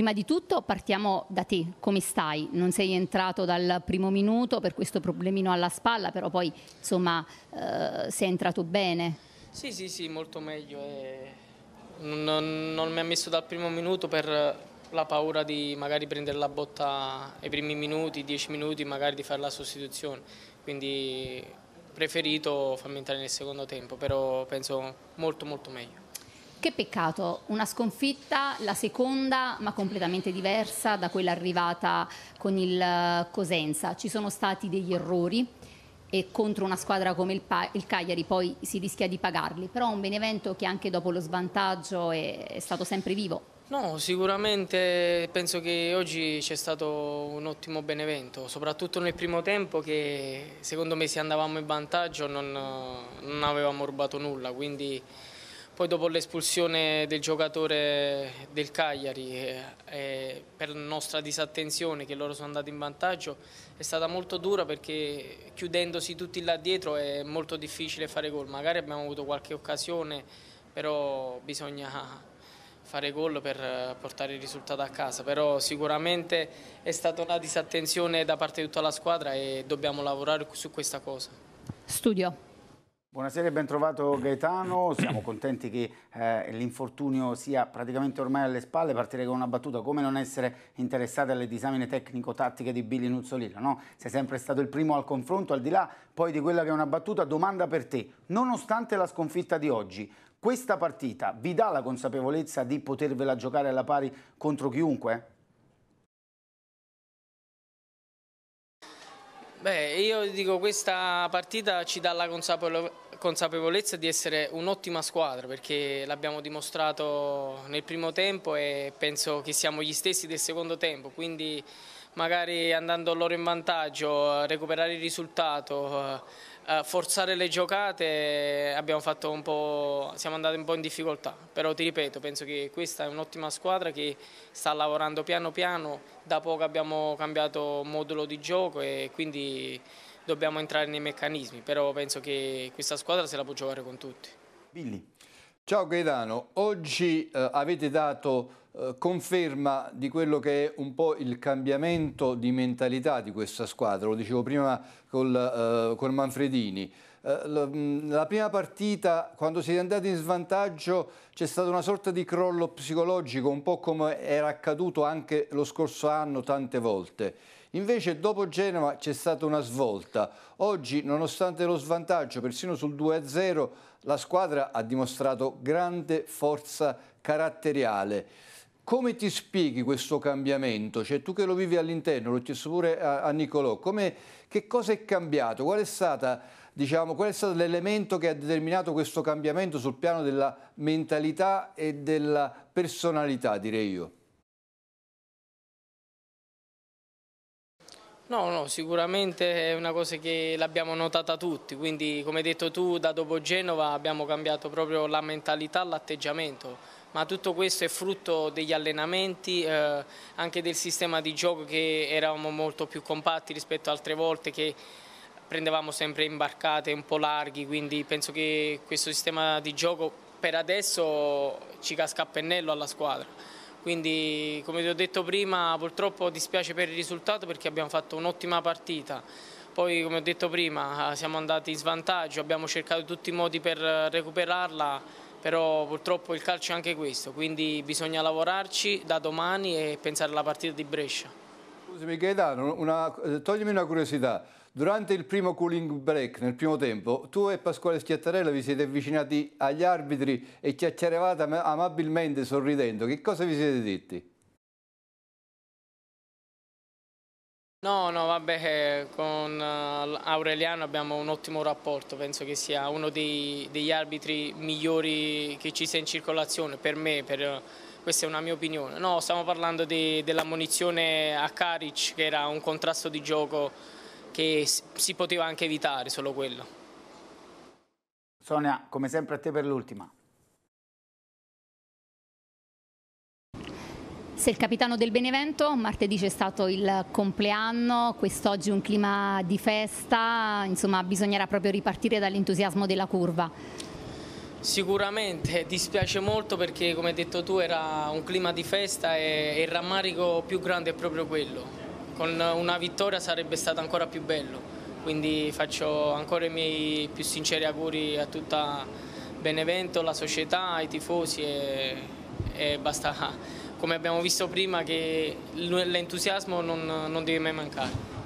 Prima di tutto partiamo da te, come stai? Non sei entrato dal primo minuto per questo problemino alla spalla, però poi insomma eh, sei entrato bene. Sì, sì, sì, molto meglio. Eh, non, non, mi ha messo dal primo minuto per la paura di magari prendere la botta ai primi minuti, dieci minuti, magari di fare la sostituzione. Quindi preferito farmi entrare nel secondo tempo, però penso molto molto meglio. Che peccato, una sconfitta, la seconda, ma completamente diversa da quella arrivata con il eh, Cosenza. Ci sono stati degli errori e contro una squadra come il, il, Cagliari poi si rischia di pagarli, però un Benevento che anche dopo lo svantaggio è, è stato sempre vivo. No, sicuramente penso che oggi c'è stato un ottimo Benevento, soprattutto nel primo tempo che secondo me se andavamo in vantaggio non, non avevamo rubato nulla, quindi poi dopo l'espulsione del giocatore del Cagliari, eh, eh, per nostra disattenzione che loro sono andati in vantaggio, è stata molto dura perché chiudendosi tutti là dietro è molto difficile fare gol. Magari abbiamo avuto qualche occasione, però bisogna fare gol per portare il risultato a casa, però sicuramente è stata una disattenzione da parte di tutta la squadra e dobbiamo lavorare su questa cosa. Studio. Buonasera e ben trovato Gaetano, siamo contenti che eh, l'infortunio sia praticamente ormai alle spalle, partirei con una battuta, come non essere interessati alle disamine tecnico-tattiche di Billy Nuzzolino, no? Sei sempre stato il primo al confronto, al di là poi di quella che è una battuta, domanda per te, nonostante la sconfitta di oggi, questa partita vi dà la consapevolezza di potervela giocare alla pari contro chiunque? Beh, io dico questa partita ci dà la consapevolezza di essere un'ottima squadra perché l'abbiamo dimostrato nel primo tempo e penso che siamo gli stessi del secondo tempo, quindi magari andando loro in vantaggio, recuperare il risultato eh, forzare le giocate siamo andati un po' in difficoltà, però ti ripeto, penso che questa è un'ottima squadra che sta lavorando piano piano, da poco abbiamo cambiato modulo di gioco e quindi dobbiamo entrare nei meccanismi, però penso che questa squadra se la può giocare con tutti. Billy. Ciao Gaetano, oggi eh, avete dato eh, conferma di quello che è un po' il cambiamento di mentalità di questa squadra, lo dicevo prima col, eh, con Manfredini. Eh, la, prima partita, quando siete andati in svantaggio, c'è stata una sorta di crollo psicologico, un po' come era accaduto anche lo scorso anno tante volte. Invece dopo Genova c'è stata una svolta. Oggi, nonostante lo svantaggio, persino sul 2-0, la squadra ha dimostrato grande forza caratteriale. Come ti spieghi questo cambiamento? Cioè, tu che lo vivi all'interno, lo chiesto pure a, a Nicolò, come, che cosa è cambiato? Qual è, stata, diciamo, qual è stato l'elemento che ha determinato questo cambiamento sul piano della mentalità e della personalità, direi io? No, no, sicuramente è una cosa che l'abbiamo notata tutti, quindi come hai detto tu da dopo Genova abbiamo cambiato proprio la mentalità, l'atteggiamento, ma tutto questo è frutto degli allenamenti, eh, anche del sistema di gioco che eravamo molto più compatti rispetto a altre volte che prendevamo sempre imbarcate un po' larghi, quindi penso che questo sistema di gioco per adesso ci casca a pennello alla squadra. Quindi come vi ho detto prima purtroppo dispiace per il risultato perché abbiamo fatto un'ottima partita. Poi come ho detto prima eh, siamo andati in svantaggio, abbiamo cercato tutti i modi per eh, recuperarla, però purtroppo il calcio è anche questo, quindi bisogna lavorarci da domani e pensare alla partita di Brescia. Scusi Michela, una, eh, toglimi una curiosità. Durante il primo cooling break, nel primo tempo, tu e Pasquale Schiattarella vi siete avvicinati agli arbitri e chiacchieravate amabilmente sorridendo. Che cosa vi siete detti? No, no, vabbè, eh, con eh, Aureliano abbiamo un ottimo rapporto, penso che sia uno dei, degli arbitri migliori che ci sia in circolazione per me, per, questa è una mia opinione. No, stiamo parlando de, dell'ammonizione a Caric che era un contrasto di gioco che si poteva anche evitare, solo quello. Sonia, come sempre a te per l'ultima. Se il capitano del Benevento, martedì c'è stato il compleanno, quest'oggi un clima di festa, insomma bisognerà proprio ripartire dall'entusiasmo della curva. Sicuramente dispiace molto perché come hai detto tu era un clima di festa e, il rammarico più grande è proprio quello. Con una vittoria sarebbe stato ancora più bello, quindi faccio ancora i miei più sinceri auguri a tutta Benevento, la società, ai tifosi e, e basta, come abbiamo visto prima, che l'entusiasmo non, non deve mai mancare.